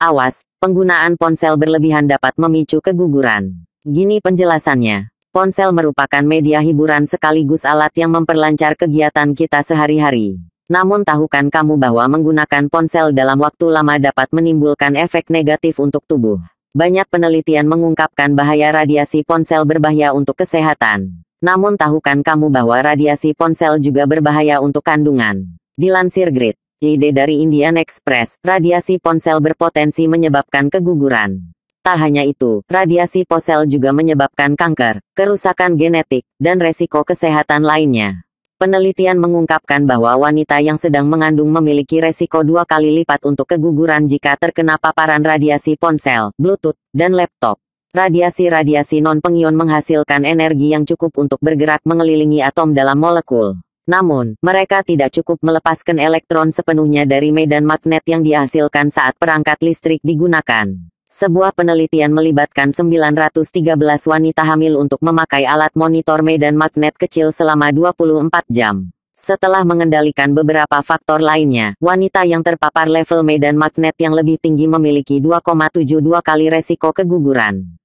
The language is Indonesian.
Awas, penggunaan ponsel berlebihan dapat memicu keguguran. Gini penjelasannya. Ponsel merupakan media hiburan sekaligus alat yang memperlancar kegiatan kita sehari-hari. Namun tahukan kamu bahwa menggunakan ponsel dalam waktu lama dapat menimbulkan efek negatif untuk tubuh. Banyak penelitian mengungkapkan bahaya radiasi ponsel berbahaya untuk kesehatan. Namun tahukan kamu bahwa radiasi ponsel juga berbahaya untuk kandungan. Dilansir Grid, JD dari Indian Express, radiasi ponsel berpotensi menyebabkan keguguran. Tak hanya itu, radiasi ponsel juga menyebabkan kanker, kerusakan genetik, dan resiko kesehatan lainnya. Penelitian mengungkapkan bahwa wanita yang sedang mengandung memiliki resiko dua kali lipat untuk keguguran jika terkena paparan radiasi ponsel, Bluetooth, dan laptop. Radiasi-radiasi non-pengion menghasilkan energi yang cukup untuk bergerak mengelilingi atom dalam molekul. Namun, mereka tidak cukup melepaskan elektron sepenuhnya dari medan magnet yang dihasilkan saat perangkat listrik digunakan. Sebuah penelitian melibatkan 913 wanita hamil untuk memakai alat monitor medan magnet kecil selama 24 jam. Setelah mengendalikan beberapa faktor lainnya, wanita yang terpapar level medan magnet yang lebih tinggi memiliki 2,72 kali resiko keguguran.